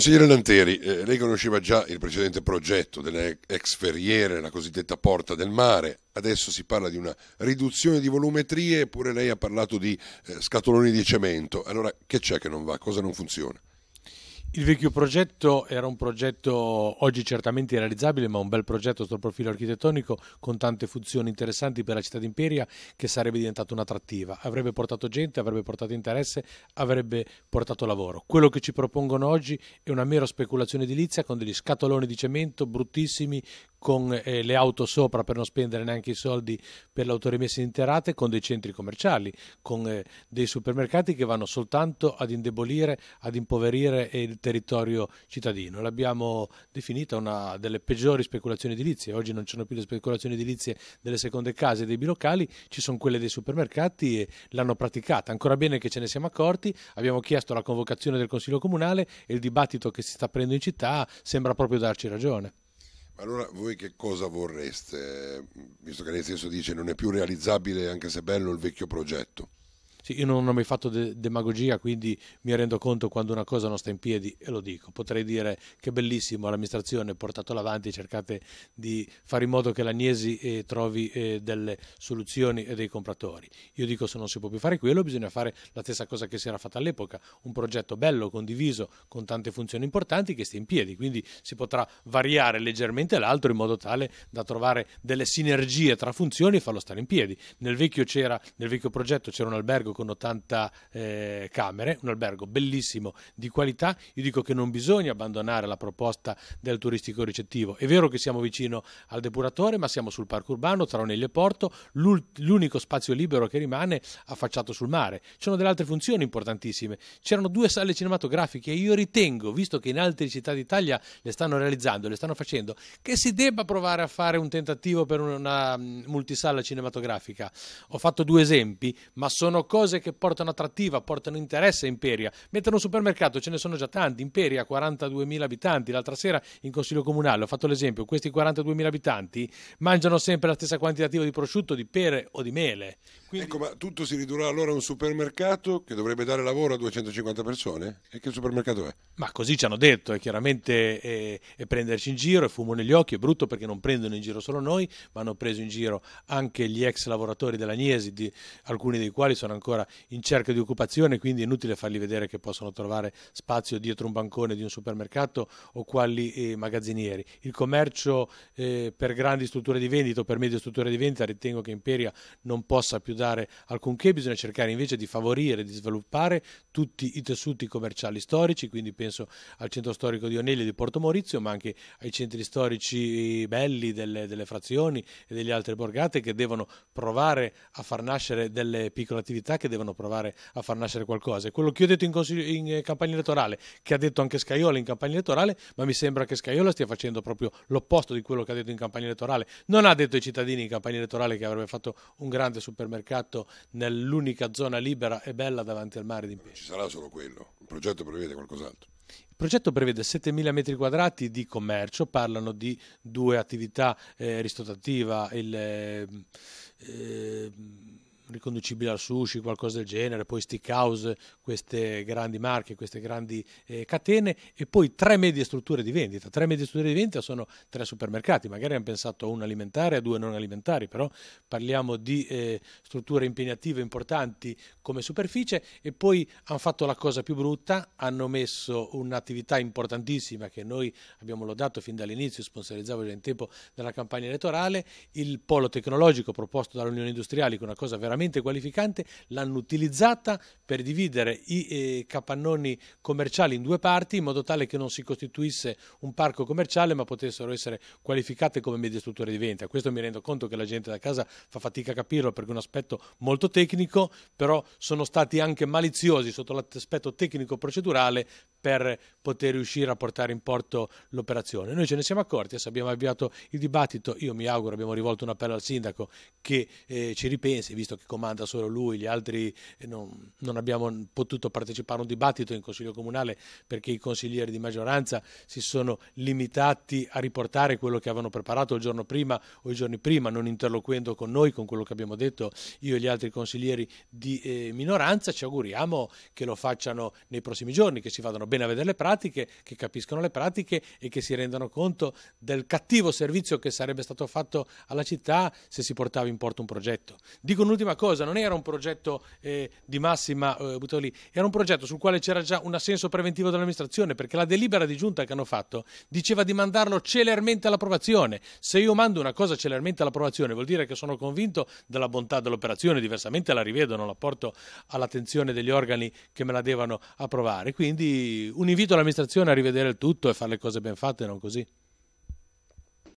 Consigliere Lanteri, eh, lei conosceva già il precedente progetto delle ex ferriere, la cosiddetta Porta del Mare, adesso si parla di una riduzione di volumetrie, eppure lei ha parlato di eh, scatoloni di cemento. Allora che c'è che non va? Cosa non funziona? Il vecchio progetto era un progetto oggi certamente irrealizzabile, ma un bel progetto sotto profilo architettonico con tante funzioni interessanti per la città d'Imperia che sarebbe diventata un'attrattiva. Avrebbe portato gente, avrebbe portato interesse, avrebbe portato lavoro. Quello che ci propongono oggi è una mera speculazione edilizia con degli scatoloni di cemento bruttissimi con eh, le auto sopra per non spendere neanche i soldi per l'autorimessa in rate, con dei centri commerciali, con eh, dei supermercati che vanno soltanto ad indebolire, ad impoverire il territorio cittadino. L'abbiamo definita una delle peggiori speculazioni edilizie, oggi non ci sono più le speculazioni edilizie delle seconde case e dei bilocali, ci sono quelle dei supermercati e l'hanno praticata. Ancora bene che ce ne siamo accorti, abbiamo chiesto la convocazione del Consiglio Comunale e il dibattito che si sta prendendo in città sembra proprio darci ragione. Allora voi che cosa vorreste? Visto che nel senso dice non è più realizzabile anche se bello il vecchio progetto. Sì, io non ho mai fatto de- demagogia, quindi mi rendo conto quando una cosa non sta in piedi e lo dico. Potrei dire che bellissimo, l'amministrazione portatela avanti, cercate di fare in modo che l'Agnesi eh, trovi eh, delle soluzioni e dei compratori. Io dico se non si può più fare quello, bisogna fare la stessa cosa che si era fatta all'epoca, un progetto bello, condiviso, con tante funzioni importanti che stia in piedi, quindi si potrà variare leggermente l'altro in modo tale da trovare delle sinergie tra funzioni e farlo stare in piedi. Nel vecchio, nel vecchio progetto c'era un albergo con 80 eh, camere, un albergo bellissimo, di qualità. Io dico che non bisogna abbandonare la proposta del turistico ricettivo. È vero che siamo vicino al depuratore, ma siamo sul parco urbano tra Onelli e Porto, l'unico spazio libero che rimane affacciato sul mare. Ci sono delle altre funzioni importantissime. C'erano due sale cinematografiche e io ritengo, visto che in altre città d'Italia le stanno realizzando, le stanno facendo, che si debba provare a fare un tentativo per una mm, multisala cinematografica. Ho fatto due esempi, ma sono cose cose che portano attrattiva, portano interesse a Imperia. Mentre in un supermercato ce ne sono già tanti, Imperia ha 42.000 abitanti, l'altra sera in Consiglio Comunale ho fatto l'esempio, questi 42.000 abitanti mangiano sempre la stessa quantitativa di prosciutto, di pere o di mele. Quindi... Ecco, ma tutto si ridurrà allora a un supermercato che dovrebbe dare lavoro a 250 persone? E che supermercato è? Ma così ci hanno detto, è chiaramente eh, è, è prenderci in giro, è fumo negli occhi, è brutto perché non prendono in giro solo noi, ma hanno preso in giro anche gli ex lavoratori dell'Agnesi, di, alcuni dei quali sono ancora ancora in cerca di occupazione, quindi è inutile fargli vedere che possono trovare spazio dietro un bancone di un supermercato o quali eh, magazzinieri. Il commercio eh, per grandi strutture di vendita o per medie strutture di vendita ritengo che Imperia non possa più dare alcunché, bisogna cercare invece di favorire, di sviluppare tutti i tessuti commerciali storici, quindi penso al centro storico di Onelli e di Porto Maurizio, ma anche ai centri storici eh, belli delle, delle frazioni e delle altre borgate che devono provare a far nascere delle piccole attività che devono provare a far nascere qualcosa. E quello che io ho detto in, consig- in eh, campagna elettorale, che ha detto anche Scaiola in campagna elettorale, ma mi sembra che Scaiola stia facendo proprio l'opposto di quello che ha detto in campagna elettorale. Non ha detto ai cittadini in campagna elettorale che avrebbe fatto un grande supermercato nell'unica zona libera e bella davanti al mare di Impegno. Ci sarà solo quello, il progetto prevede qualcos'altro. Il progetto prevede 7.000 metri quadrati di commercio, parlano di due attività, eh, ristorativa, il... Eh, riconducibile al sushi, qualcosa del genere, poi Steakhouse, queste grandi marche, queste grandi eh, catene e poi tre medie strutture di vendita. Tre medie strutture di vendita sono tre supermercati, magari hanno pensato a un alimentare e a due non alimentari, però parliamo di eh, strutture impegnative importanti come superficie e poi hanno fatto la cosa più brutta, hanno messo un'attività importantissima che noi abbiamo lodato fin dall'inizio, sponsorizzavo già in tempo della campagna elettorale, il polo tecnologico proposto dall'Unione Industriali, che è una cosa veramente veramente qualificante, l'hanno utilizzata per dividere i eh, capannoni commerciali in due parti in modo tale che non si costituisse un parco commerciale ma potessero essere qualificate come medie strutture di vendita. Questo mi rendo conto che la gente da casa fa fatica a capirlo perché è un aspetto molto tecnico, però sono stati anche maliziosi sotto l'aspetto tecnico-procedurale per poter riuscire a portare in porto l'operazione. Noi ce ne siamo accorti, adesso abbiamo avviato il dibattito, io mi auguro, abbiamo rivolto un appello al sindaco che eh, ci ripensi, visto che comanda solo lui, gli altri eh, non, non, abbiamo potuto partecipare a un dibattito in Consiglio Comunale perché i consiglieri di maggioranza si sono limitati a riportare quello che avevano preparato il giorno prima o i giorni prima, non interloquendo con noi, con quello che abbiamo detto io e gli altri consiglieri di eh, minoranza, ci auguriamo che lo facciano nei prossimi giorni, che si vadano bene a vedere le pratiche, che capiscono le pratiche e che si rendano conto del cattivo servizio che sarebbe stato fatto alla città se si portava in porto un progetto. Dico un'ultima cosa, non era un progetto eh, di massima, eh, lì, era un progetto sul quale c'era già un assenso preventivo dell'amministrazione, perché la delibera di giunta che hanno fatto diceva di mandarlo celermente all'approvazione. Se io mando una cosa celermente all'approvazione vuol dire che sono convinto della bontà dell'operazione, diversamente la rivedo, non la porto all'attenzione degli organi che me la devono approvare. Quindi un invito all'amministrazione a rivedere il tutto e fare le cose ben fatte, non così.